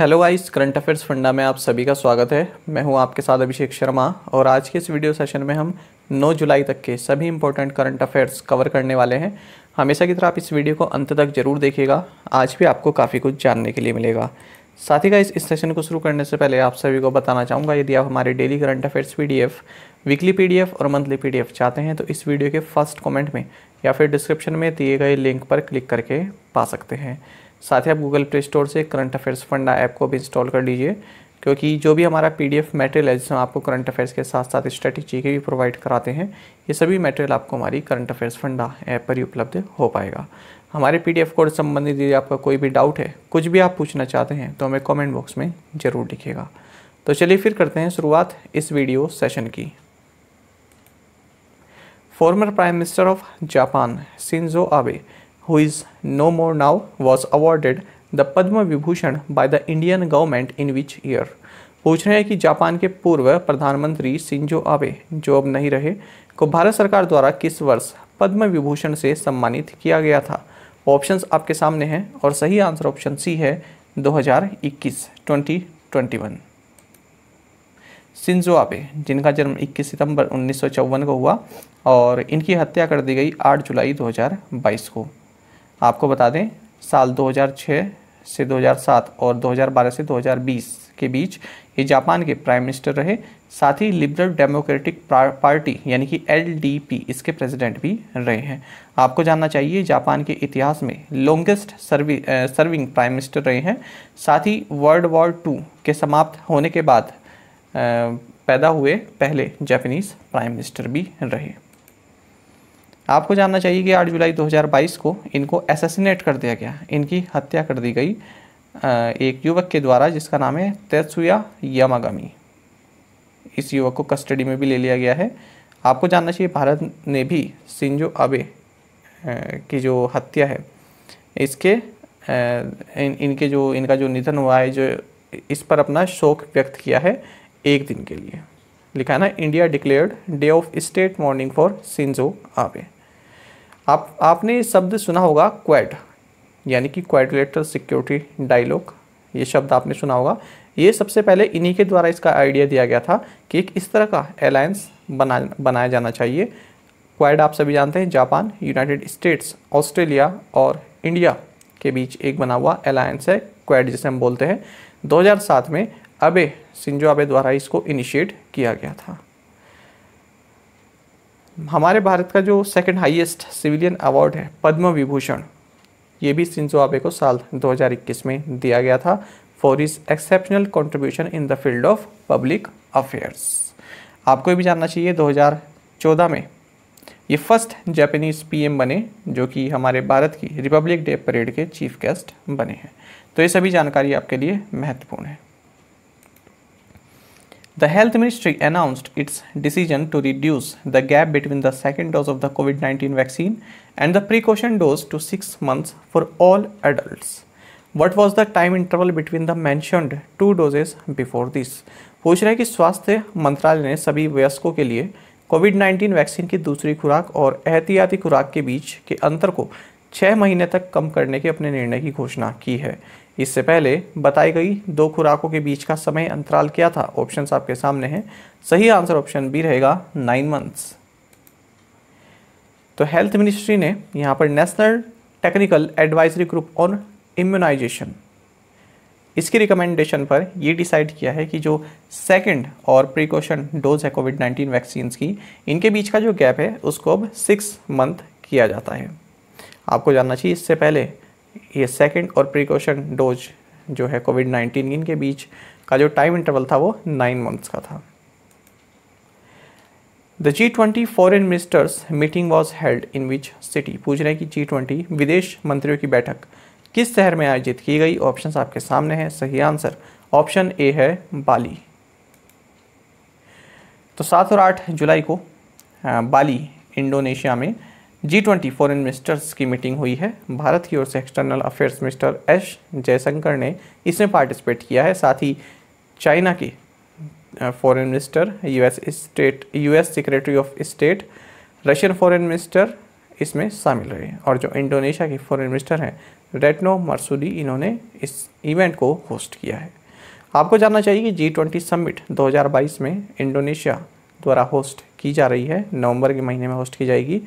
Hello guys current affairs फंडा में आप सभी का स्वागत है मैं हूं आपके साथ अभिषेक शर्मा और आज के इस वीडियो सेशन में हम 9 जुलाई तक के सभी इंपॉर्टेंट करंट अफेयर्स कवर करने वाले हैं हमेशा की तरह आप इस वीडियो को अंत तक जरूर देखिएगा आज भी आपको काफ़ी कुछ जानने के लिए मिलेगा साथ ही का इस सेशन को शुरू करने से पहले आप सभी को बताना चाहूँगा यदि आप हमारे daily current affairs P weekly P और मंथली पी चाहते हैं तो इस वीडियो के फर्स्ट कॉमेंट में या फिर डिस्क्रिप्शन में दिए गए लिंक पर क्लिक करके पा सकते हैं साथ ही आप गूगल प्ले स्टोर से करंट अफेयर्स फंडा ऐप को भी इंस्टॉल कर लीजिए क्योंकि जो भी हमारा पी डी एफ मटेरियल है जिसमें आपको करंट अफेयर्स के साथ साथ स्ट्रेटेजी के भी प्रोवाइड कराते हैं ये सभी मटेरियल आपको हमारी करंट अफेयर्स फंडा ऐप पर ही उपलब्ध हो पाएगा हमारे पी डी एफ कोड संबंधित यदि आपका कोई भी डाउट है कुछ भी आप पूछना चाहते हैं तो हमें कॉमेंट बॉक्स में ज़रूर लिखेगा तो चलिए फिर करते हैं शुरुआत इस वीडियो सेशन की former prime minister of Japan Shinzo Abe who is no more now, was awarded the Padma Vibhushan by the Indian government in which year? पूछ रहे हैं कि जापान के पूर्व प्रधानमंत्री सिंजो आबे जो अब नहीं रहे को भारत सरकार द्वारा किस वर्ष पद्म विभूषण से सम्मानित किया गया था ऑप्शंस आपके सामने हैं और सही आंसर ऑप्शन सी है 2021 2021 सिंजो आबे जिनका जन्म 21 सितंबर उन्नीस को हुआ और इनकी हत्या कर दी गई 8 जुलाई 2022 को आपको बता दें साल 2006 से 2007 और 2012 से 2020 के बीच ये जापान के प्राइम मिनिस्टर रहे साथ ही लिबरल डेमोक्रेटिक पार्टी यानी कि एल इसके प्रेसिडेंट भी रहे हैं आपको जानना चाहिए जापान के इतिहास में लॉन्गेस्ट सर्वि सर्विंग प्राइम मिनिस्टर रहे हैं साथ ही वर्ल्ड वॉर टू के समाप्त होने के बाद पैदा हुए पहले जापानीज प्राइम मिनिस्टर भी रहे आपको जानना चाहिए कि 8 जुलाई 2022 को इनको एसेसिनेट कर दिया गया इनकी हत्या कर दी गई एक युवक के द्वारा जिसका नाम है तेत्सुया यमागमी इस युवक को कस्टडी में भी ले लिया गया है आपको जानना चाहिए भारत ने भी सिंजो अबे की जो हत्या है इसके इन इनके जो इनका जो निधन हुआ है जो इस पर अपना शोक व्यक्त किया है एक दिन के लिए लिखा है ना India declared day of state mourning for Shinzo Abe आप आपने शब्द सुना होगा क्वेट यानी कि क्वाड्रिलेटरल सिक्योरिटी डायलॉग ये शब्द आपने सुना होगा ये सबसे पहले इन्हीं के द्वारा इसका आइडिया दिया गया था कि एक इस तरह का अलायंस बना बनाया जाना चाहिए क्वाड आप सभी जानते हैं जापान यूनाइटेड स्टेट्स ऑस्ट्रेलिया और इंडिया के बीच एक बना हुआ अलायंस है क्वाड जिसे हम बोलते हैं 2007 में अबे सिंजो अबे द्वारा इसको इनिशिएट किया गया था हमारे भारत का जो सेकंड हाईएस्ट सिविलियन अवार्ड है पद्म विभूषण ये भी सिंजो आबे को साल 2021 में दिया गया था for his exceptional contribution in the field of public affairs आपको ये भी जानना चाहिए 2014 में ये फर्स्ट जापानीज पीएम बने जो कि हमारे भारत की रिपब्लिक डे परेड के चीफ गेस्ट बने हैं तो ये सभी जानकारी आपके लिए महत्वपूर्ण है The health ministry announced its decision to reduce the gap between the second dose of the COVID 19 vaccine and the precaution dose to six months for all adults. What was the time interval between the mentioned two doses before this? पूछ रहे हैं कि स्वास्थ्य मंत्रालय ने सभी वयस्कों के लिए कोविड 19 वैक्सीन की दूसरी खुराक और एहतियाती खुराक के बीच के अंतर को छः महीने तक कम करने के अपने निर्णय की घोषणा की है इससे पहले बताई गई दो खुराकों के बीच का समय अंतराल क्या था ऑप्शन आपके सामने हैं सही आंसर ऑप्शन बी रहेगा नाइन मंथ्स तो हेल्थ मिनिस्ट्री ने यहाँ पर national technical advisory group on immunisation इसकी रिकमेंडेशन पर ये डिसाइड किया है कि जो सेकंड और प्रिकॉशन डोज है कोविड 19 वैक्सीन की इनके बीच का जो गैप है उसको अब सिक्स मंथ किया जाता है आपको जानना चाहिए इससे पहले ये सेकेंड और प्रिकॉशन डोज जो है कोविड नाइन्टीन इनके बीच का जो टाइम इंटरवल था वो नाइन मंथ्स का था the G twenty foreign ministers meeting was held in which city पूछ रहे हैं कि जी ट्वेंटी विदेश मंत्रियों की बैठक किस शहर में आयोजित की गई ऑप्शन आपके सामने हैं सही आंसर ऑप्शन ए है बाली तो सात और आठ जुलाई को बाली इंडोनेशिया में जी ट्वेंटी फॉरन मिनिस्टर्स की मीटिंग हुई है भारत की ओर से external affairs minister S Jaishankar ने इसमें पार्टिसिपेट किया है साथ ही चाइना के foreign minister US state US secretary of state Russian foreign minister इसमें शामिल रहे और जो इंडोनेशिया के फॉरेन मिनिस्टर हैं रेटनो मरसूदी इन्होंने इस इवेंट को होस्ट किया है आपको जानना चाहिए कि जी ट्वेंटी समिट बाईस में इंडोनेशिया द्वारा होस्ट की जा रही है नवंबर के महीने में होस्ट की जाएगी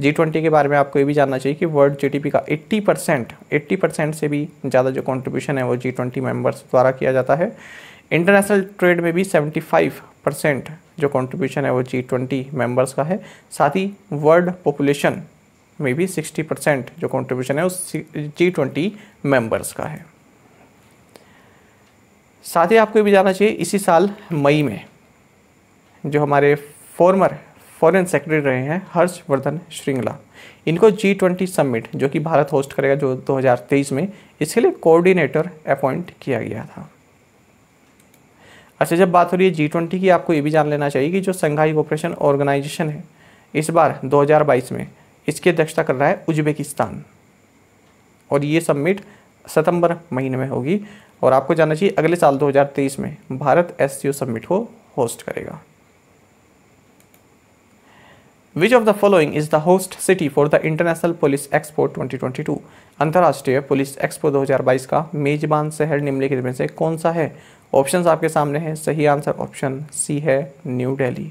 जी ट्वेंटी के बारे में आपको ये भी जानना चाहिए कि वर्ल्ड जीडीपी का 80 परसेंट एट्टी परसेंट से भी ज़्यादा जो कंट्रीब्यूशन है वो जी ट्वेंटी मेम्बर्स द्वारा किया जाता है इंटरनेशनल ट्रेड में भी 75 परसेंट जो कंट्रीब्यूशन है वो जी ट्वेंटी मेम्बर्स का है साथ ही वर्ल्ड पॉपुलेशन में भी 60 परसेंट जो कॉन्ट्रीब्यूशन है वो जी ट्वेंटी मेम्बर्स का है साथ ही आपको ये भी जानना चाहिए इसी साल मई में जो हमारे फॉर्मर फॉरेन सेक्रेटरी रहे हैं हर्षवर्धन श्रृंगला इनको जी ट्वेंटी समिट जो कि भारत होस्ट करेगा जो 2023 में इसके लिए कोऑर्डिनेटर अपॉइंट किया गया था अच्छा जब बात हो रही है जी ट्वेंटी की आपको ये भी जान लेना चाहिए कि जो संघाई ऑपरेशन ऑर्गेनाइजेशन है इस बार 2022 में इसकी अध्यक्षता कर रहा है उज्बेकिस्तान और ये सबमिट सितंबर महीने में होगी और आपको जानना चाहिए अगले साल 2023 में भारत एस सम्मिट को होस्ट करेगा which of the following is the host city for the international police expo 2022 अंतर्राष्ट्रीय पुलिस एक्सपो 2022 का मेजबान शहर निम्नलिखित में से कौन सा है ऑप्शंस आपके सामने हैं सही आंसर ऑप्शन सी है न्यू दिल्ली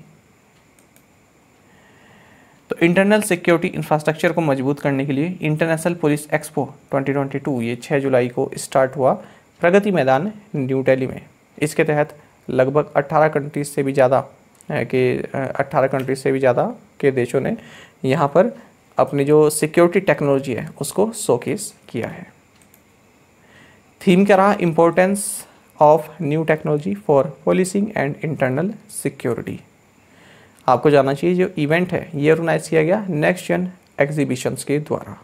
तो इंटरनल सिक्योरिटी इंफ्रास्ट्रक्चर को मजबूत करने के लिए इंटरनेशनल पुलिस एक्सपो 2022 ये 6 जुलाई को स्टार्ट हुआ प्रगति मैदान न्यू दिल्ली में इसके तहत लगभग 18 कंट्रीज से भी ज़्यादा कि 18 कंट्रीज से भी ज़्यादा के देशों ने यहाँ पर अपनी जो सिक्योरिटी टेक्नोलॉजी है उसको शोकेस किया है थीम क्या रहा importance of new technology for policing and internal security आपको जानना चाहिए जो इवेंट है ये ऑर्गेनाइज किया गया नेक्स्ट जन एग्जीबिशंस के द्वारा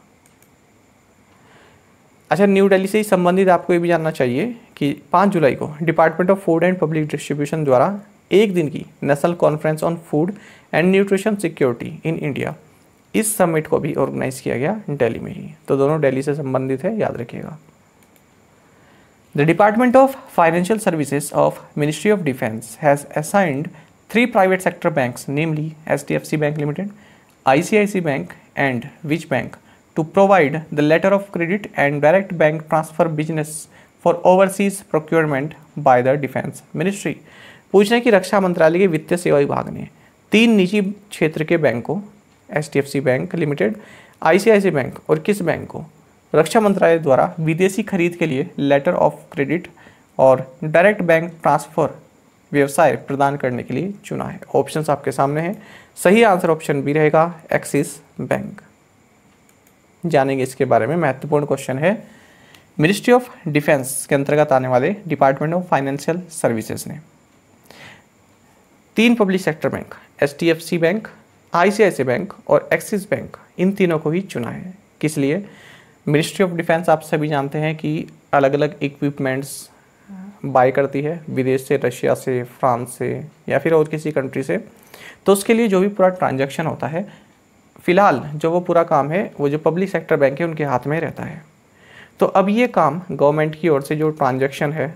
अच्छा न्यू दिल्ली से संबंधित आपको ये भी जानना चाहिए कि 5 जुलाई को department of food and public distribution द्वारा एक दिन की national conference on food and nutrition security in India इस समिट को भी ऑर्गेनाइज किया गया दिल्ली में ही तो दोनों दिल्ली से संबंधित है याद रखिएगा the department of financial services of ministry of defence has assigned three private sector bank namely H D F C bank limited I C I C bank and which bank to provide the letter of credit and direct bank transfer business for overseas procurement by the defence ministry पूछना हैं कि रक्षा मंत्रालय के वित्तीय सेवा विभाग ने तीन निजी क्षेत्र के बैंकों H bank limited I C C I bank और किस बैंक को रक्षा मंत्रालय द्वारा विदेशी खरीद के लिए लेटर ऑफ क्रेडिट और डायरेक्ट बैंक ट्रांसफ़र व्यवसाय प्रदान करने के लिए चुना है ऑप्शंस आपके सामने हैं सही आंसर ऑप्शन बी रहेगा एक्सिस बैंक जानेंगे इसके बारे में महत्वपूर्ण क्वेश्चन है मिनिस्ट्री ऑफ डिफेंस के अंतर्गत आने वाले डिपार्टमेंट ऑफ फाइनेंशियल सर्विसेज ने तीन public sector bank H bank I bank और एक्सिस बैंक इन तीनों को ही चुना है किस लिए मिनिस्ट्री ऑफ डिफेंस आप सभी जानते हैं कि अलग अलग इक्विपमेंट्स बाय करती है विदेश से रशिया से फ्रांस से या फिर और किसी कंट्री से तो उसके लिए जो भी पूरा ट्रांजेक्शन होता है फिलहाल जो वो पूरा काम है वो जो पब्लिक सेक्टर बैंक है उनके हाथ में रहता है तो अब ये काम गवर्नमेंट की ओर से जो ट्रांजेक्शन है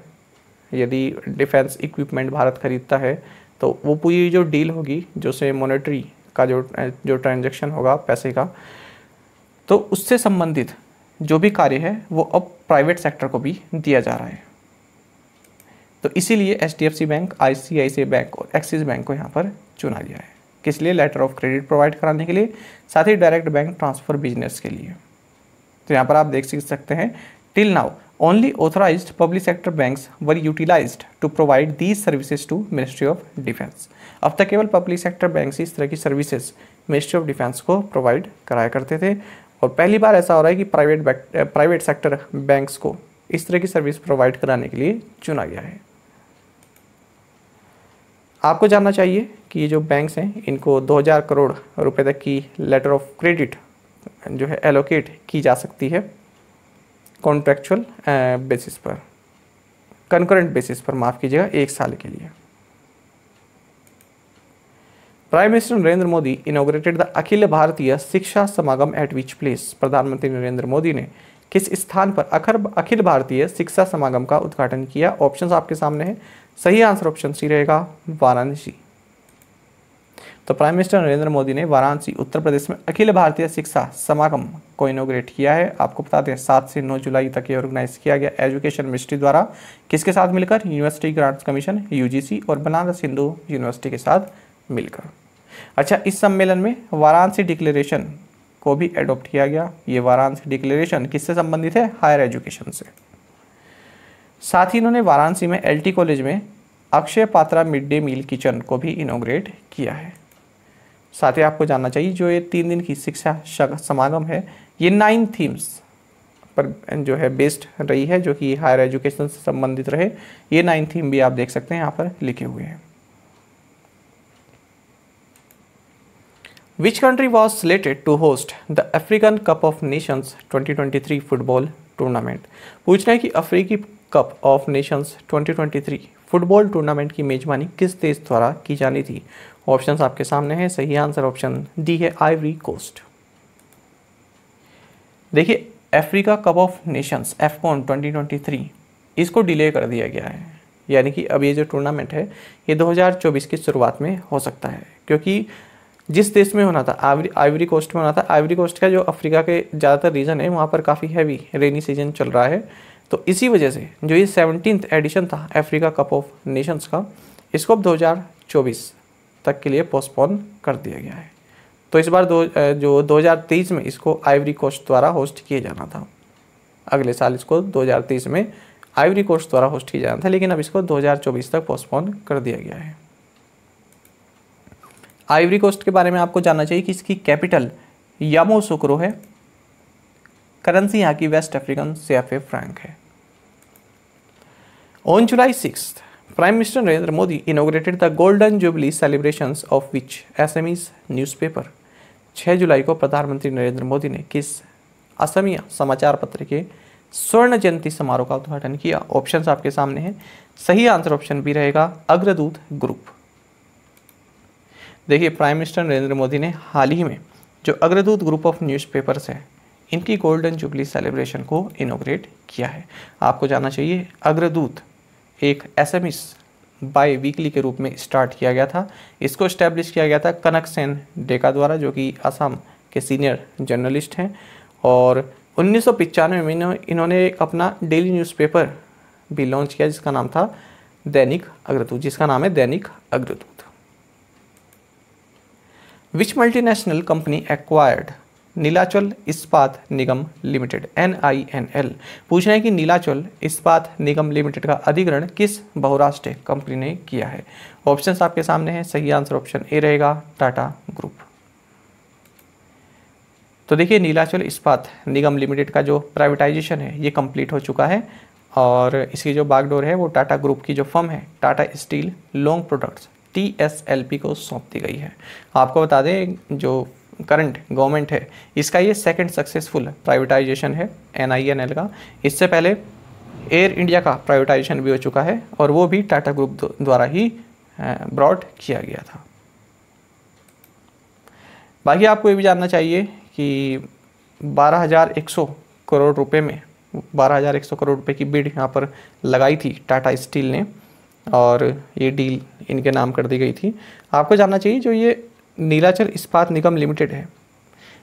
यदि डिफेंस इक्विपमेंट भारत खरीदता है तो वो पूरी जो डील होगी जो से मोनिट्री का जो जो ट्रांजेक्शन होगा पैसे का तो उससे संबंधित जो भी कार्य है वो अब प्राइवेट सेक्टर को भी दिया जा रहा है तो इसीलिए H D F C bank I bank और एक्सिस बैंक को यहाँ पर चुना गया है किस लिए लेटर ऑफ क्रेडिट प्रोवाइड कराने के लिए साथ ही डायरेक्ट बैंक ट्रांसफ़र बिजनेस के लिए तो यहाँ पर आप देख सकते हैं till now Only authorized public sector banks were utilized to provide these services to Ministry of Defense. अब तक केवल पब्लिक सेक्टर बैंक इस तरह की सर्विसेज मिनिस्ट्री ऑफ डिफेंस को प्रोवाइड कराया करते थे और पहली बार ऐसा हो रहा है कि प्राइवेट प्राइवेट सेक्टर बैंक्स को इस तरह की सर्विस प्रोवाइड कराने के लिए चुना गया है आपको जानना चाहिए कि ये जो बैंक्स हैं इनको 2000 करोड़ रुपए तक की लेटर ऑफ क्रेडिट जो है एलोकेट की जा सकती है कॉन्ट्रेक्चुअल बेसिस uh, पर कंकरेंट बेसिस पर माफ़ कीजिएगा एक साल के लिए prime minister Narendra Modi inaugurated the Akhil Bharatiya Shiksha समागम एट विच प्लेस प्रधानमंत्री नरेंद्र मोदी ने किस स्थान पर अखर अखिल भारतीय शिक्षा समागम का उद्घाटन किया ऑप्शंस आपके सामने हैं सही आंसर ऑप्शन सी रहेगा वाराणसी तो प्राइम मिनिस्टर नरेंद्र मोदी ने वाराणसी उत्तर प्रदेश में अखिल भारतीय शिक्षा समागम को इनोग्रेट किया है आपको बता दें सात से नौ जुलाई तक ये ऑर्गेनाइज किया गया एजुकेशन मिनिस्ट्री द्वारा किसके साथ मिलकर यूनिवर्सिटी ग्रांट्स कमीशन यूजीसी और बनारस हिंदू यूनिवर्सिटी के साथ मिलकर अच्छा इस सम्मेलन में वाराणसी डिक्लेरेशन को भी एडॉप्ट किया गया ये वाराणसी डिक्लेरेशन किससे संबंधित है हायर एजुकेशन से साथ ही इन्होंने वाराणसी में एलटी कॉलेज में Akshaya Patra mid day meal kitchen को भी इनोग्रेट किया है साथ ही आपको जानना चाहिए जो ये तीन दिन की शिक्षा समागम है ये नाइन थीम्स पर जो है बेस्ड रही है जो कि हायर एजुकेशन से संबंधित रहे ये नाइन थीम भी आप देख सकते हैं यहाँ पर लिखे हुए हैं which country was slated to host the African cup of Nations 2023 football tournament पूछना है कि अफ्रीकी cup of nations 2023 football tournament की मेजबानी किस देश द्वारा की जानी थी ऑप्शंस आपके सामने हैं सही आंसर ऑप्शन डी है आइवरी कोस्ट देखिए Africa cup of nations AFCON 2023 इसको डिले कर दिया गया है यानी कि अब ये जो टूर्नामेंट है ये 2024 की शुरुआत में हो सकता है क्योंकि जिस देश में होना था आइवरी आइवरी कोस्ट में होना था आइवरी कोस्ट का जो अफ्रीका के ज़्यादातर रीजन है वहाँ पर काफ़ी हैवी रेनी सीजन चल रहा है तो इसी वजह से जो ये सेवनटीन एडिशन था अफ्रीका कप ऑफ नेशंस का इसको अब 2024 तक के लिए पोस्टपोन कर दिया गया है तो इस बार दो जो 2023 में इसको आइवरी कोस्ट द्वारा होस्ट किया जाना था अगले साल इसको 2023 में आइवरी कोस्ट द्वारा होस्ट किया जाना था लेकिन अब इसको 2024 तक पोस्टपोन कर दिया गया है आइवरी कोस्ट के बारे में आपको जानना चाहिए कि इसकी कैपिटल यामो यामोसुक्रो है करेंसी यहाँ की वेस्ट अफ्रीकन सीएफए फ्रैंक है on July six Prime Minister Narendra Modi inaugurated the Golden Jubilee celebrations of which news newspaper 6 जुलाई को प्रधानमंत्री नरेंद्र मोदी ने किस असमिया समाचार पत्र के स्वर्ण जयंती समारोह का उद्घाटन किया ऑप्शन आपके सामने हैं सही आंसर ऑप्शन बी रहेगा अग्रदूत ग्रुप देखिए प्राइम मिनिस्टर नरेंद्र मोदी ने हाल ही में जो अग्रदूत ग्रुप ऑफ न्यूज़पेपर्स है इनकी गोल्डन जुबली सेलिब्रेशन को इनोग्रेट किया है आपको जाना चाहिए अग्रदूत एक एस एस बाई वीकली के रूप में स्टार्ट किया गया था इसको स्टैब्लिश किया गया था कनक सेन डेका द्वारा जो कि असम के सीनियर जर्नलिस्ट हैं और उन्नीस में इन्होंने एक अपना डेली न्यूज़पेपर भी लॉन्च किया जिसका नाम था दैनिक अग्रदूत जिसका नाम है Dainik Agradoot which multinational company acquired Neelachal Ispat Nigam limited N I N L पूछ रहे हैं कि नीलाचल इस्पात निगम लिमिटेड का अधिग्रहण किस बहुराष्ट्रीय कंपनी ने किया है ऑप्शन आपके सामने हैं सही आंसर ऑप्शन ए रहेगा टाटा ग्रुप तो देखिए नीलाचल इस्पात निगम लिमिटेड का जो प्राइवेटाइजेशन है ये कंप्लीट हो चुका है और इसकी जो बागडोर है वो टाटा ग्रुप की जो फर्म है Tata steel long products T S L P को सौंप दी गई है आपको बता दें जो करंट गवर्नमेंट है इसका ये सेकंड सक्सेसफुल प्राइवेटाइजेशन है एन का इससे पहले एयर इंडिया का प्राइवेटाइजेशन भी हो चुका है और वो भी टाटा ग्रुप द्वारा ही ब्रॉड किया गया था बाकी आपको ये भी जानना चाहिए कि 12,100 करोड़ रुपए में 12,100 करोड़ रुपए की बिड यहाँ पर लगाई थी टाटा स्टील ने और ये डील इनके नाम कर दी गई थी आपको जानना चाहिए जो ये नीलाचल इस्पात निगम लिमिटेड है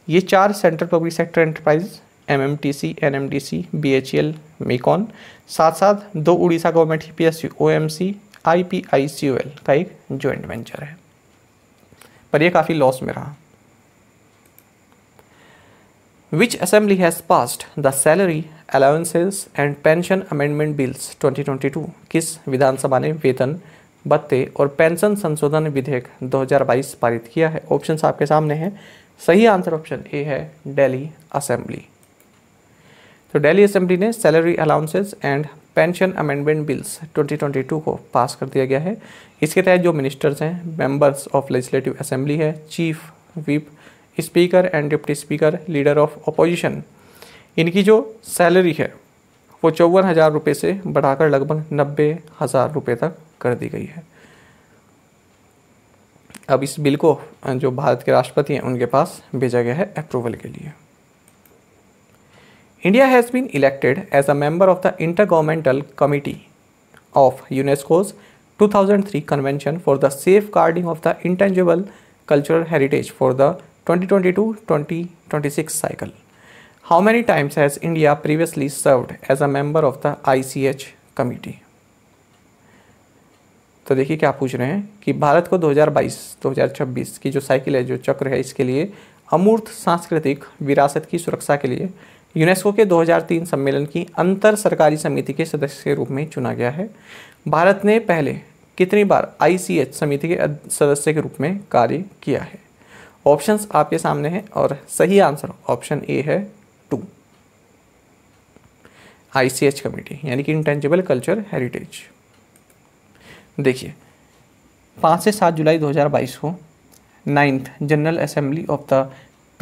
ये चार central public sector enterprise M M T C N M D C B H L e MECON साथ साथ दो Orissa government P S U O M C I P I C O L का एक joint venture है पर यह काफ़ी loss में रहा which assembly has passed the salary allowances and pension amendment bills 2022 किस विधानसभा ने वेतन भत्ते और पेंशन संशोधन विधेयक 2022 पारित किया है ऑप्शन आपके सामने हैं सही आंसर ऑप्शन ए है दिल्ली असेंबली तो दिल्ली असेंबली ने salary allowances and pension amendment bills 2022 को पास कर दिया गया है इसके तहत जो मिनिस्टर्स हैं मेंबर्स ऑफ लेजिस्लेटिव असेंबली है chief whip speaker and deputy speaker leader of opposition इनकी जो सैलरी है वो चौवन हज़ार रुपये से बढ़ाकर लगभग नब्बे हज़ार रुपये तक कर दी गई है अब इस बिल को जो भारत के राष्ट्रपति हैं उनके पास भेजा गया है अप्रूवल के लिए India has been elected as a member of the intergovernmental committee of UNESCO's 2003 convention for the safeguarding of the intangible cultural heritage for the 2022-2026 cycle how many times has India previously served as a member of the ICH committee तो देखिए क्या पूछ रहे हैं कि भारत को 2022 2026 की जो साइकिल है जो चक्र है इसके लिए अमूर्त सांस्कृतिक विरासत की सुरक्षा के लिए यूनेस्को के 2003 सम्मेलन की अंतर सरकारी समिति के सदस्य के रूप में चुना गया है भारत ने पहले कितनी बार आई समिति के सदस्य के रूप में कार्य किया है ऑप्शंस आपके सामने हैं और सही आंसर ऑप्शन ए है टू आई कमेटी यानी कि इंटेंजिबल कल्चर हेरिटेज देखिए पाँच से सात जुलाई 2022 को ninth general assembly of the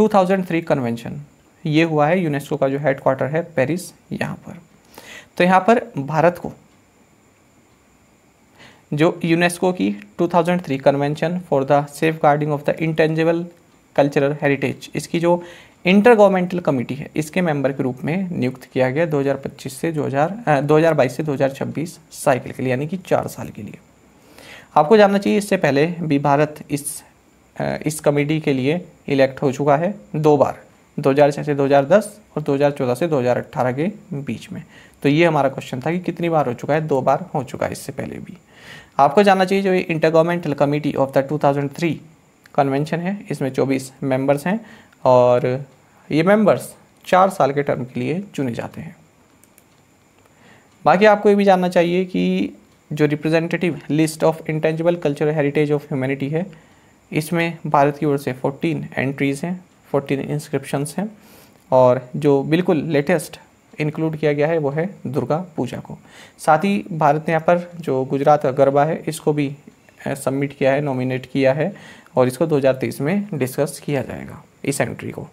2003 convention ये हुआ है यूनेस्को का जो हेड क्वार्टर है पेरिस यहाँ पर तो यहाँ पर भारत को जो यूनेस्को की 2003 convention for the safeguarding of the intangible cultural heritage इसकी जो इंटर गवर्नमेंटल कमेटी है इसके मेंबर के रूप में नियुक्त किया गया 2025 से 2000 2022 से 2026 साइकिल के लिए यानी कि चार साल के लिए आपको जानना चाहिए इससे पहले भी भारत इस इस कमेटी के लिए इलेक्ट हो चुका है दो बार 2006 से 2010 और 2014 से 2018 के बीच में तो ये हमारा क्वेश्चन था कि कितनी बार हो चुका है दो बार हो चुका है इससे पहले भी आपको जानना चाहिए जो intergovernmental committee of the 2003 convention है इसमें 24 मेंबर्स हैं और ये मेंबर्स चार साल के टर्म के लिए चुने जाते हैं बाकी आपको ये भी जानना चाहिए कि जो representative list of intangible cultural heritage of humanity है इसमें भारत की ओर से 14 एंट्रीज़ हैं 14 इंस्क्रिप्शंस हैं और जो बिल्कुल लेटेस्ट इंक्लूड किया गया है वो है दुर्गा पूजा को साथ ही भारत ने यहाँ पर जो गुजरात का गरबा है इसको भी सबमिट किया है नॉमिनेट किया है और इसको 2023 में डिस्कस किया जाएगा इस एंट्री को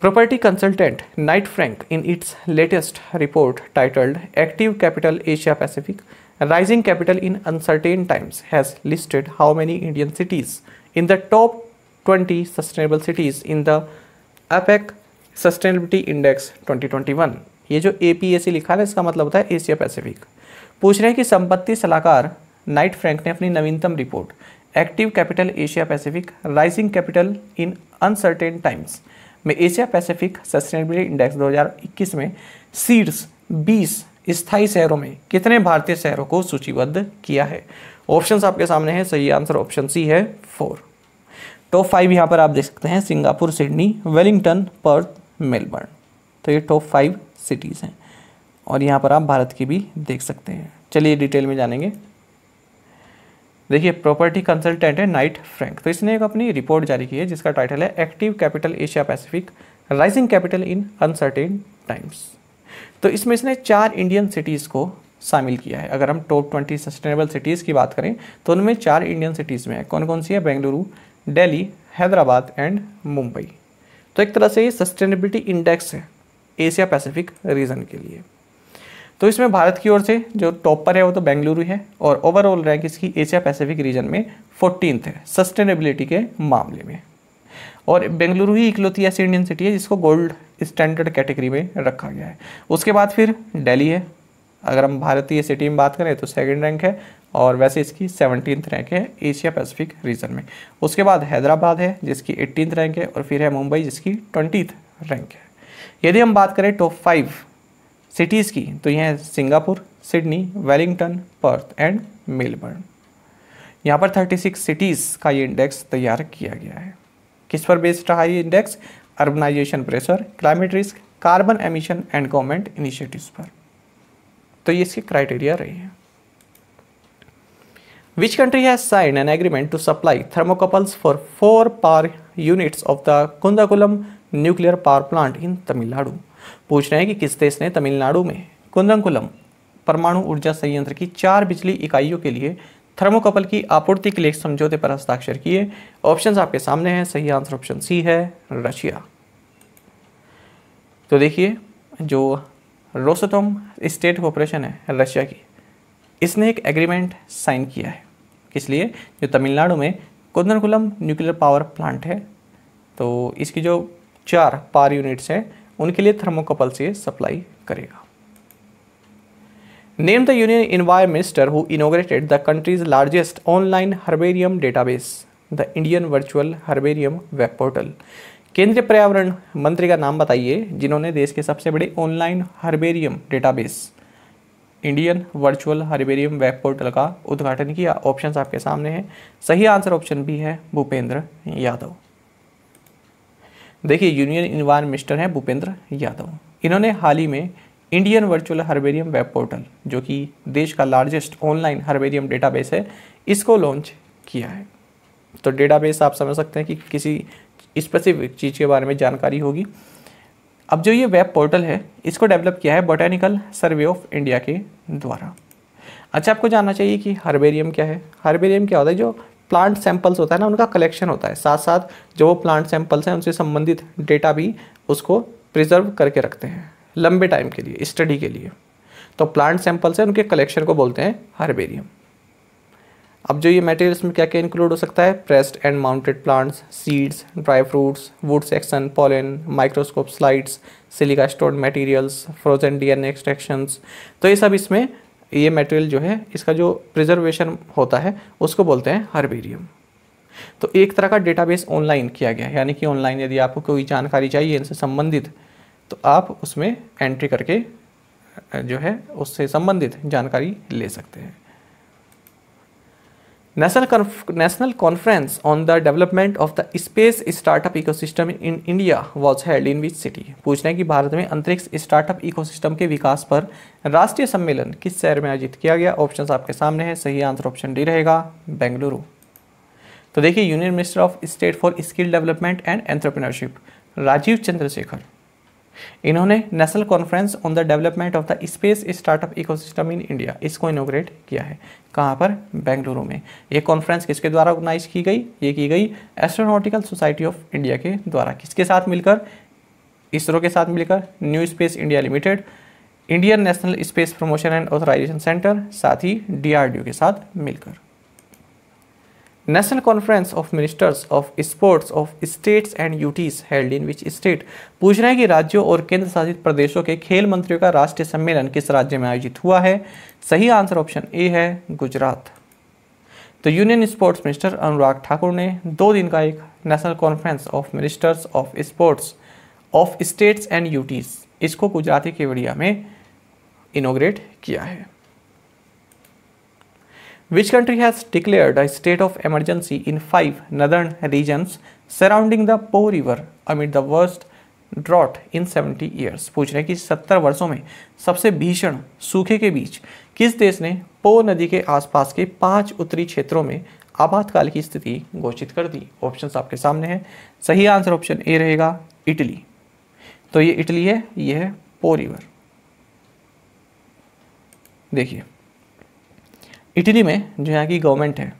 property consultant Knight Frank in its latest report titled active capital Asia Pacific rising capital in uncertain times has listed how many Indian cities in the top twenty sustainable cities in the APAC sustainability index 2021 ये जो A P A सी लिखा है इसका मतलब होता है Asia Pacific पूछ रहे हैं कि संपत्ति सलाहकार नाइट फ्रैंक ने अपनी नवीनतम report active capital Asia Pacific rising capital in uncertain times में एशिया पैसिफिक सस्टेनेबिलिटी इंडेक्स 2021 में सीड्स 20 स्थायी शहरों में कितने भारतीय शहरों को सूचीबद्ध किया है ऑप्शन आपके सामने हैं सही आंसर ऑप्शन सी है फोर टॉप फाइव यहाँ पर आप देख सकते हैं Singapore Sydney Wellington Perth Melbourne तो ये टॉप फाइव सिटीज़ हैं और यहाँ पर आप भारत की भी देख सकते हैं चलिए डिटेल में जानेंगे देखिए प्रॉपर्टी कंसल्टेंट है नाइट फ्रैंक तो इसने एक अपनी रिपोर्ट जारी की है जिसका टाइटल है active capital Asia Pacific rising capital in uncertain times तो इसमें इसने चार इंडियन सिटीज़ को शामिल किया है अगर हम टॉप ट्वेंटी सस्टेनेबल सिटीज़ की बात करें तो उनमें चार इंडियन सिटीज़ में है कौन कौन सी है बेंगलुरु डेली हैदराबाद एंड मुंबई तो एक तरह से ये सस्टेनेबिलिटी इंडेक्स है एशिया पैसिफिक रीजन के लिए तो इसमें भारत की ओर से जो टॉप पर है वो तो बेंगलुरु है और ओवरऑल रैंक इसकी एशिया पैसिफिक रीजन में फोर्टीन है सस्टेनेबिलिटी के मामले में और बेंगलुरु ही इकलौती ऐसी इंडियन सिटी है जिसको गोल्ड स्टैंडर्ड कैटेगरी में रखा गया है उसके बाद फिर दिल्ली है अगर हम भारतीय सिटी में बात करें तो सेकेंड रैंक है और वैसे इसकी सेवनटीन रैंक है एशिया पैसिफिक रीजन में उसके बाद हैदराबाद है जिसकी एट्टीन रैंक है और फिर है मुंबई जिसकी ट्वेंटीथ रैंक है यदि हम बात करें टॉप फाइव सिटीज़ की तो ये हैं Singapore Sydney Wellington Perth and Melbourne यहाँ पर 36 सिटीज़ का ये इंडेक्स तैयार किया गया है किस पर बेस्ड रहा ये index urbanisation pressure climate risk carbon emission and government initiatives पर तो ये इसकी क्राइटेरिया रही है which country has sign an agreement to supply thermocouples for four power units of the Kudankulam nuclear power plant in Tamil Nadu पूछ रहे हैं कि किस देश ने तमिलनाडु में कुंदरकुलम परमाणु ऊर्जा संयंत्र की चार बिजली इकाइयों के लिए थर्मोकपल की आपूर्ति के लिए समझौते पर हस्ताक्षर किए ऑप्शंस आपके सामने हैं सही आंसर ऑप्शन सी है रशिया तो देखिए जो रोसोटोम स्टेट कॉपरेशन है रशिया की इसने एक एग्रीमेंट साइन किया है किस लिए जो तमिलनाडु में कुंदनकुलम न्यूक्लियर पावर प्लांट है तो इसकी जो चार पावर यूनिट्स हैं उनके लिए थर्मोकपल से सप्लाई करेगा name the union environment minister who inaugurated the country's largest online herbarium database the Indian virtual herbarium web portal केंद्रीय पर्यावरण मंत्री का नाम बताइए जिन्होंने देश के सबसे बड़े online herbarium database Indian virtual herbarium web portal का उद्घाटन किया ऑप्शंस आपके सामने हैं सही आंसर ऑप्शन भी है भूपेंद्र यादव देखिए यूनियन इन्वायर मिस्टर हैं भूपेंद्र यादव इन्होंने हाल ही में Indian virtual herbarium web portal जो कि देश का लार्जेस्ट ऑनलाइन हर्बेरियम डेटाबेस है इसको लॉन्च किया है तो डेटाबेस आप समझ सकते हैं कि किसी स्पेसिफिक चीज़ के बारे में जानकारी होगी अब जो ये वेब पोर्टल है इसको डेवलप किया है बोटेनिकल सर्वे ऑफ इंडिया के द्वारा अच्छा आपको जानना चाहिए कि हर्बेरियम क्या है हर्बेरियम क्या होता है जो प्लांट सैंपल्स होता है ना उनका कलेक्शन होता है साथ साथ जो वो प्लांट सैंपल्स हैं उनसे संबंधित डेटा भी उसको प्रिजर्व करके रखते हैं लंबे टाइम के लिए स्टडी के लिए तो प्लांट सैंपल्स हैं उनके कलेक्शन को बोलते हैं हर्बेरियम अब जो ये मटेरियल्स में क्या क्या इंक्लूड हो सकता है pressed and mounted plants seeds dry fruits wood section pollen microscope slides silica stone materials frozen DNA extractions तो ये सब इसमें ये मटेरियल जो है इसका जो प्रिजर्वेशन होता है उसको बोलते हैं हर्बेरियम तो एक तरह का डेटाबेस ऑनलाइन किया गया है यानी कि ऑनलाइन यदि आपको कोई जानकारी चाहिए इनसे संबंधित तो आप उसमें एंट्री करके जो है उससे संबंधित जानकारी ले सकते हैं national National Conference on the Development of the Space Startup in in India was held in which city पूछना है कि भारत में अंतरिक्ष स्टार्टअप इकोसिस्टम के विकास पर राष्ट्रीय सम्मेलन किस शहर में आयोजित किया गया ऑप्शंस आपके सामने हैं सही आंसर ऑप्शन डी रहेगा बेंगलुरु तो देखिए union minister of state for skill development and entrepreneurship Rajeev Chandrasekhar इन्होंने national conference on the development of the space startup ecosystem in India इसको इनोग्रेट किया है कहाँ पर बेंगलुरु में ये कॉन्फ्रेंस किसके द्वारा ऑर्गेनाइज की गई ये की गई एस्ट्रोनॉटिकल सोसाइटी ऑफ इंडिया के द्वारा किसके साथ मिलकर इसरो के साथ मिलकर New Space India limited Indian national space promotion and authorisation centre साथ ही डी के साथ मिलकर national conference of ministers of sports of states and UTs held in which state पूछ रहे हैं कि राज्यों और केंद्र शासित प्रदेशों के खेल मंत्रियों का राष्ट्रीय सम्मेलन किस राज्य में आयोजित हुआ है सही आंसर ऑप्शन ए है गुजरात तो union sports minister Anurag Thakur ने दो दिन का एक national conference of ministers of sports of states and UTs इसको गुजराती केवड़िया में इनोग्रेट किया है Which country has declared a state of emergency in five northern regions surrounding the Po River amid the worst drought in 70 years पूछ रहे हैं कि सत्तर वर्षों में सबसे भीषण सूखे के बीच किस देश ने पो नदी के आसपास के पांच उत्तरी क्षेत्रों में आपातकाल की स्थिति घोषित कर दी ऑप्शन आपके सामने हैं सही आंसर ऑप्शन ए रहेगा इटली तो ये इटली है ये है पो रिवर देखिए इटली में जो यहाँ की गवर्नमेंट है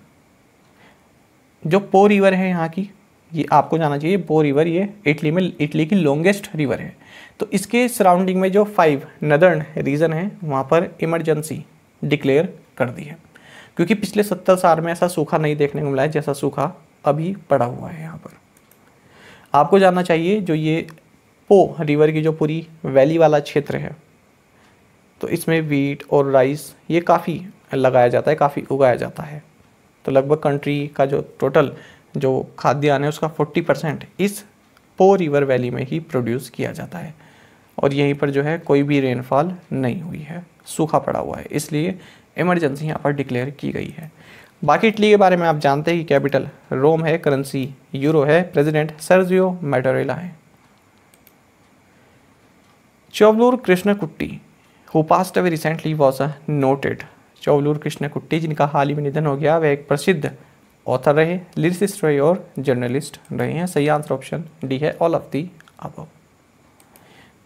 जो पो रिवर है यहाँ की ये आपको जाना चाहिए पो रिवर ये इटली में इटली की लॉन्गेस्ट रिवर है तो इसके सराउंडिंग में जो फाइव नदर्न रीजन है वहाँ पर इमरजेंसी डिक्लेयर कर दी है क्योंकि पिछले सत्तर साल में ऐसा सूखा नहीं देखने को मिला है जैसा सूखा अभी पड़ा हुआ है यहाँ पर आपको जानना चाहिए जो ये पो रिवर की जो पूरी वैली वाला क्षेत्र है तो इसमें वीट और राइस ये काफ़ी लगाया जाता है काफ़ी उगाया जाता है तो लगभग कंट्री का जो टोटल जो खाद्यान्न है उसका फोर्टी परसेंट इस पो रिवर वैली में ही प्रोड्यूस किया जाता है और यहीं पर जो है कोई भी रेनफॉल नहीं हुई है सूखा पड़ा हुआ है इसलिए इमरजेंसी यहाँ पर डिक्लेयर की गई है बाकी इटली के बारे में आप जानते हैं कि कैपिटल रोम है करेंसी यूरो है प्रेसिडेंट सर्जियो मेटोरेला है Krishna Kutty who passed away recently was a noted Chowalloor Krishna Kutty जिनका हाल ही में निधन हो गया वह एक प्रसिद्ध ऑथर रहे लिरिसिस्ट रहे और जर्नलिस्ट रहे हैं सही आंसर ऑप्शन डी है ऑल ऑफ दी अब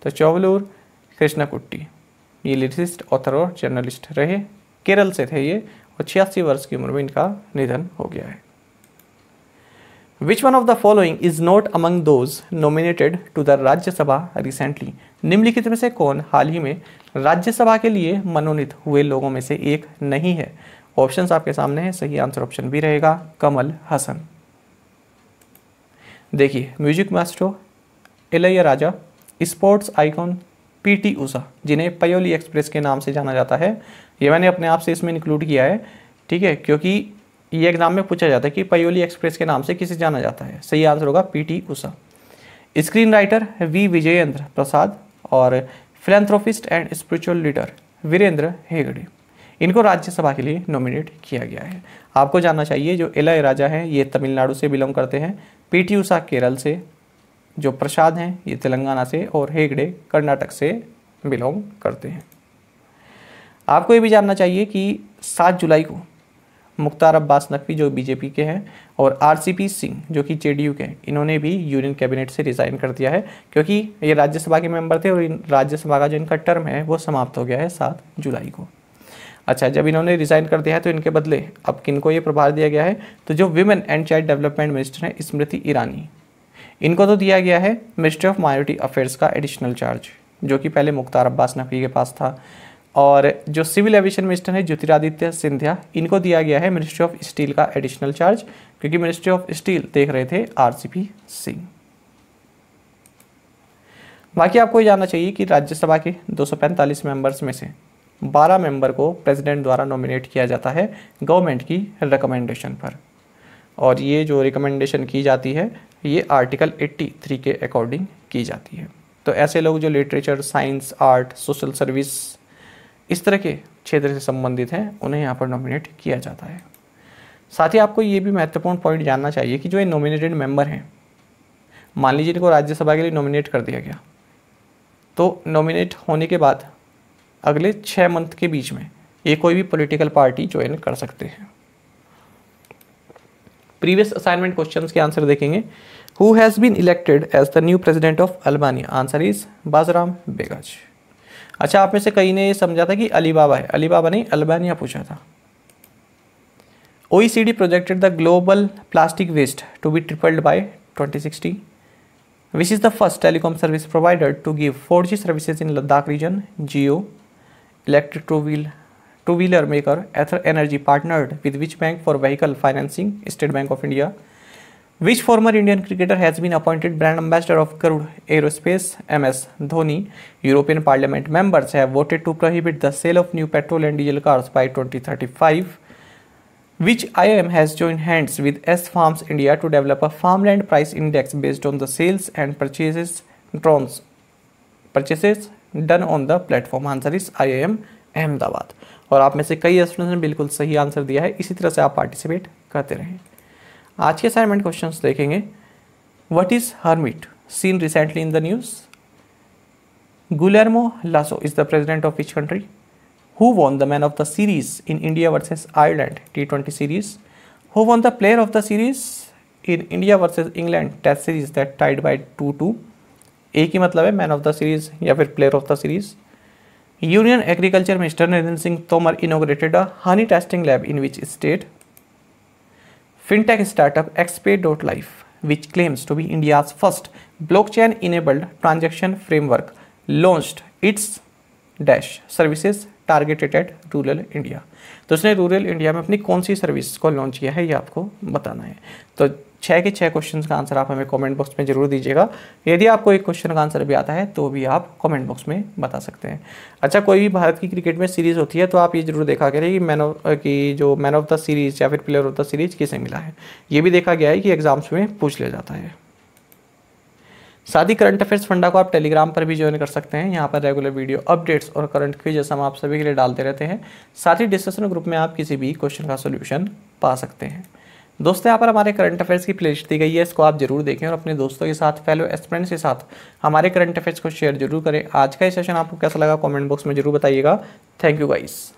तो चौवलूर कृष्ण कुट्टी ये लिरिसिस्ट ऑथर और जर्नलिस्ट रहे केरल से थे ये और छियासी वर्ष की उम्र में इनका निधन हो गया है which one of the following is not among those nominated to the Rajya Sabha recently निम्नलिखित में से कौन हाल ही में राज्यसभा के लिए मनोनीत हुए लोगों में से एक नहीं है ऑप्शन आपके सामने हैं सही आंसर ऑप्शन भी रहेगा कमल हसन देखिए music maestro Ilaiyaraaja sports icon P T Usha जिन्हें पयोली एक्सप्रेस के नाम से जाना जाता है ये मैंने अपने आप से इसमें इंक्लूड किया है ठीक है क्योंकि ये एग्जाम में पूछा जाता है कि पयोली एक्सप्रेस के नाम से किसे जाना जाता है सही आंसर होगा P T Usha screenwriter V Vijayendra Prasad और philanthropist and spiritual leader Veerendra Heggade इनको राज्यसभा के लिए नॉमिनेट किया गया है आपको जानना चाहिए जो एल राजा हैं ये तमिलनाडु से बिलोंग करते हैं पी टी उषा केरल से जो प्रसाद हैं ये तेलंगाना से और हेगड़े कर्नाटक से बिलोंग करते हैं आपको ये भी जानना चाहिए कि सात जुलाई को मुख्तार अब्बास नकवी जो बीजेपी के हैं और आरसीपी सिंह जो कि जेडीयू के हैं इन्होंने भी यूनियन कैबिनेट से रिज़ाइन कर दिया है क्योंकि ये राज्यसभा के मेंबर थे और इन राज्यसभा का जो इनका टर्म है वो समाप्त हो गया है सात जुलाई को अच्छा जब इन्होंने रिज़ाइन कर दिया है तो इनके बदले अब किन को ये प्रभार दिया गया है तो जो women and child development minister हैं स्मृति ईरानी इनको तो दिया गया है मिनिस्ट्री ऑफ माइनॉरिटी अफेयर्स का एडिशनल चार्ज जो कि पहले मुख्तार अब्बास नकवी के पास था और जो सिविल एविएशन मिनिस्टर हैं ज्योतिरादित्य सिंधिया इनको दिया गया है मिनिस्ट्री ऑफ स्टील का एडिशनल चार्ज क्योंकि मिनिस्ट्री ऑफ स्टील देख रहे थे आरसीपी सिंह बाकी आपको ये जानना चाहिए कि राज्यसभा के 245 मेंबर्स में से 12 मेंबर को प्रेसिडेंट द्वारा नॉमिनेट किया जाता है गवर्नमेंट की रिकमेंडेशन पर और ये जो रिकमेंडेशन की जाती है ये आर्टिकल 83 के अकॉर्डिंग की जाती है तो ऐसे लोग जो literature science art social service इस तरह के क्षेत्र से संबंधित हैं उन्हें यहाँ पर नॉमिनेट किया जाता है साथ ही आपको ये भी महत्वपूर्ण पॉइंट जानना चाहिए कि जो ये नॉमिनेटेड मेंबर हैं मान लीजिए इनको राज्यसभा के लिए नॉमिनेट कर दिया गया तो नॉमिनेट होने के बाद अगले छः मंथ के बीच में ये कोई भी पॉलिटिकल पार्टी ज्वाइन कर सकते हैं प्रीवियस असाइनमेंट क्वेश्चन के आंसर देखेंगे who has been elected as the new president of Albania answer is Bajram Begaj अच्छा आप में से कहीं ने ये समझा था कि अलीबाबा है अलीबाबा नहीं अल्बानिया पूछा था O C D projected the global plastic waste to be tripled by twenty sixty which is the first telecom service provider to give four G services in Ladakh region Jio electric two wheel two wheeler maker Ather energy partnered with which bank for vehicle financing State Bank of India Which former Indian cricketer has been appointed brand ambassador of Garuda Aerospace? MS Dhoni. European Parliament members have voted to prohibit the sale of new petrol and diesel cars by 2035. Which IIM has joined hands with S Farms India to develop a farmland price index based on the sales and purchases drones purchases done on the platform. Answer is IIM Ahmedabad और आप में से कई students ने बिल्कुल सही answer दिया है इसी तरह से आप पार्टिसिपेट करते रहें आज के असाइनमेंट क्वेश्चन देखेंगे what is hermit seen recently in the news Guillermo Lasso is the president of which country who won the man of the series in India versus Ireland T twenty series who won the player of the series in India versus England test series that tied by two two एक ही मतलब है man of the series या फिर player of the series union agriculture minister Narendra Singh Tomar inaugurated a honey testing lab in which state fintech startup XPay.life, which claims to be India's first blockchain-enabled transaction framework, launched its dash services targeted at rural India तो उसने rural India में अपनी कौन सी service को launch किया है ये आपको बताना है तो छः के छः क्वेश्चन का आंसर आप हमें कमेंट बॉक्स में ज़रूर दीजिएगा यदि आपको एक क्वेश्चन का आंसर भी आता है तो भी आप कमेंट बॉक्स में बता सकते हैं अच्छा कोई भी भारत की क्रिकेट में सीरीज़ होती है तो आप ये जरूर देखा करें कि मैन ऑफ की जो मैन ऑफ द सीरीज़ या फिर प्लेयर ऑफ द सीरीज़ किसे मिला है ये भी देखा गया है कि एग्ज़ाम्स में पूछ लिया जाता है साथ ही करंट अफेयर्स फंडा को आप टेलीग्राम पर भी ज्वाइन कर सकते हैं यहाँ पर रेगुलर वीडियो अपडेट्स और करंट जैसा हम आप सभी के लिए डालते रहते हैं साथ ही डिस्कशन ग्रुप में आप किसी भी क्वेश्चन का सोल्यूशन पा सकते हैं दोस्तों यहाँ पर हमारे करंट अफेयर्स की प्लेलिस्ट दी गई है इसको आप जरूर देखें और अपने दोस्तों के साथ फेलो एस्पिरेंट्स के साथ हमारे करंट अफेयर्स को शेयर जरूर करें आज का ये सेशन आपको कैसा लगा कमेंट बॉक्स में जरूर बताइएगा थैंक यू गाइज